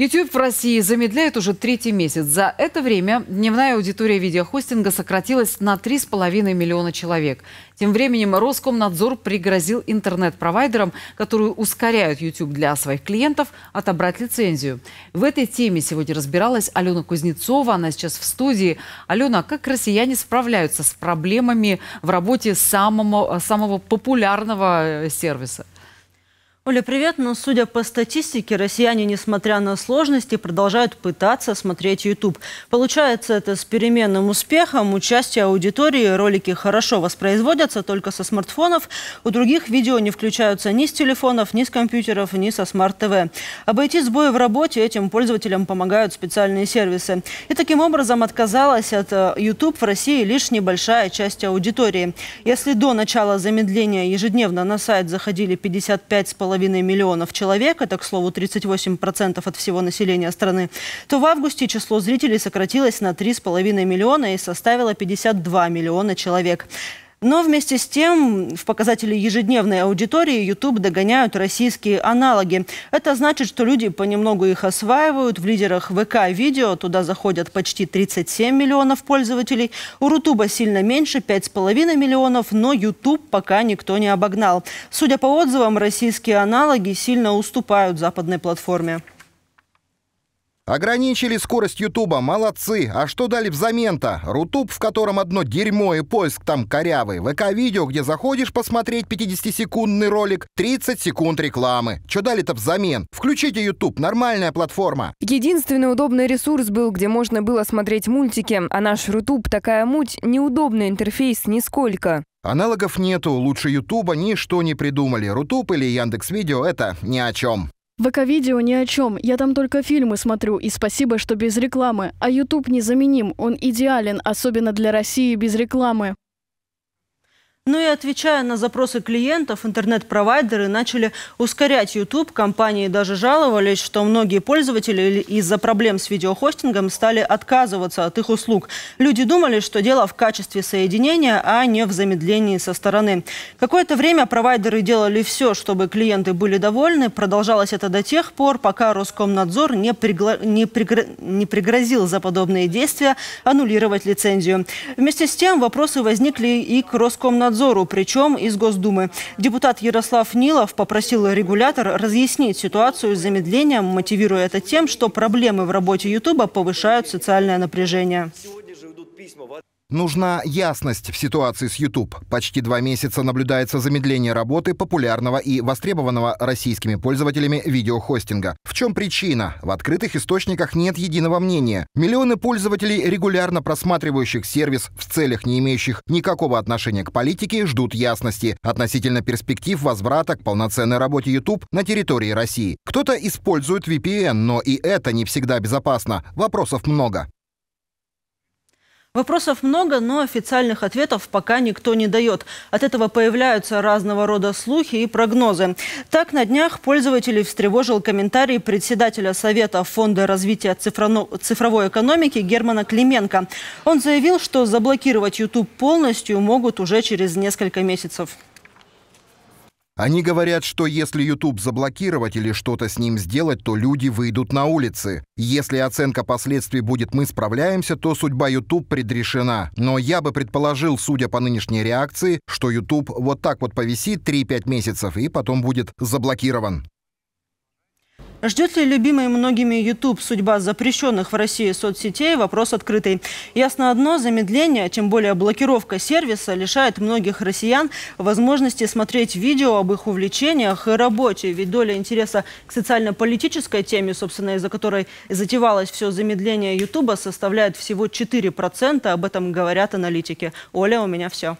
YouTube в России замедляет уже третий месяц. За это время дневная аудитория видеохостинга сократилась на 3,5 миллиона человек. Тем временем Роскомнадзор пригрозил интернет-провайдерам, которые ускоряют YouTube для своих клиентов, отобрать лицензию. В этой теме сегодня разбиралась Алена Кузнецова. Она сейчас в студии. Алена, как россияне справляются с проблемами в работе самого, самого популярного э, сервиса? Оля, привет. Но ну, судя по статистике, россияне, несмотря на сложности, продолжают пытаться смотреть YouTube. Получается это с переменным успехом. Участие аудитории ролики хорошо воспроизводятся только со смартфонов. У других видео не включаются ни с телефонов, ни с компьютеров, ни со смарт-ТВ. Обойти сбои в работе этим пользователям помогают специальные сервисы. И таким образом отказалась от э, YouTube в России лишь небольшая часть аудитории. Если до начала замедления ежедневно на сайт заходили 55,5 2,5 миллионов человек, это, к слову, 38% от всего населения страны, то в августе число зрителей сократилось на 3,5 миллиона и составило 52 миллиона человек. Но вместе с тем в показателе ежедневной аудитории YouTube догоняют российские аналоги. Это значит, что люди понемногу их осваивают. В лидерах ВК-видео туда заходят почти 37 миллионов пользователей. У Рутуба сильно меньше, 5,5 миллионов, но YouTube пока никто не обогнал. Судя по отзывам, российские аналоги сильно уступают западной платформе. Ограничили скорость Ютуба, молодцы. А что дали взамен-то? Рутуб, в котором одно дерьмо и поиск там корявый. ВК-видео, где заходишь посмотреть 50-секундный ролик, 30 секунд рекламы. Что дали-то взамен? Включите Ютуб, нормальная платформа. Единственный удобный ресурс был, где можно было смотреть мультики, а наш Рутуб такая муть, неудобный интерфейс нисколько. Аналогов нету, лучше Ютуба ничто не придумали. Рутуб или Яндекс Видео это ни о чем. ВК-видео ни о чем. Я там только фильмы смотрю, и спасибо, что без рекламы. А YouTube незаменим, он идеален, особенно для России без рекламы. Ну и отвечая на запросы клиентов, интернет-провайдеры начали ускорять YouTube. Компании даже жаловались, что многие пользователи из-за проблем с видеохостингом стали отказываться от их услуг. Люди думали, что дело в качестве соединения, а не в замедлении со стороны. Какое-то время провайдеры делали все, чтобы клиенты были довольны. Продолжалось это до тех пор, пока Роскомнадзор не, пригла... не, пригр... не пригрозил за подобные действия аннулировать лицензию. Вместе с тем вопросы возникли и к Роскомнадзору Роспотребнадзору, причем из Госдумы. Депутат Ярослав Нилов попросил регулятор разъяснить ситуацию с замедлением, мотивируя это тем, что проблемы в работе Ютуба повышают социальное напряжение. Нужна ясность в ситуации с YouTube. Почти два месяца наблюдается замедление работы популярного и востребованного российскими пользователями видеохостинга. В чем причина? В открытых источниках нет единого мнения. Миллионы пользователей, регулярно просматривающих сервис в целях, не имеющих никакого отношения к политике, ждут ясности относительно перспектив возврата к полноценной работе YouTube на территории России. Кто-то использует VPN, но и это не всегда безопасно. Вопросов много. Вопросов много, но официальных ответов пока никто не дает. От этого появляются разного рода слухи и прогнозы. Так, на днях пользователей встревожил комментарий председателя Совета Фонда развития цифровой экономики Германа Клименко. Он заявил, что заблокировать YouTube полностью могут уже через несколько месяцев. Они говорят, что если YouTube заблокировать или что-то с ним сделать, то люди выйдут на улицы. Если оценка последствий будет «мы справляемся», то судьба YouTube предрешена. Но я бы предположил, судя по нынешней реакции, что YouTube вот так вот повисит 3-5 месяцев и потом будет заблокирован. Ждет ли любимый многими YouTube судьба запрещенных в России соцсетей – вопрос открытый. Ясно одно – замедление, тем более блокировка сервиса, лишает многих россиян возможности смотреть видео об их увлечениях и работе. Ведь доля интереса к социально-политической теме, собственно, из-за которой затевалось все замедление YouTube, составляет всего 4%. Об этом говорят аналитики. Оля, у меня все.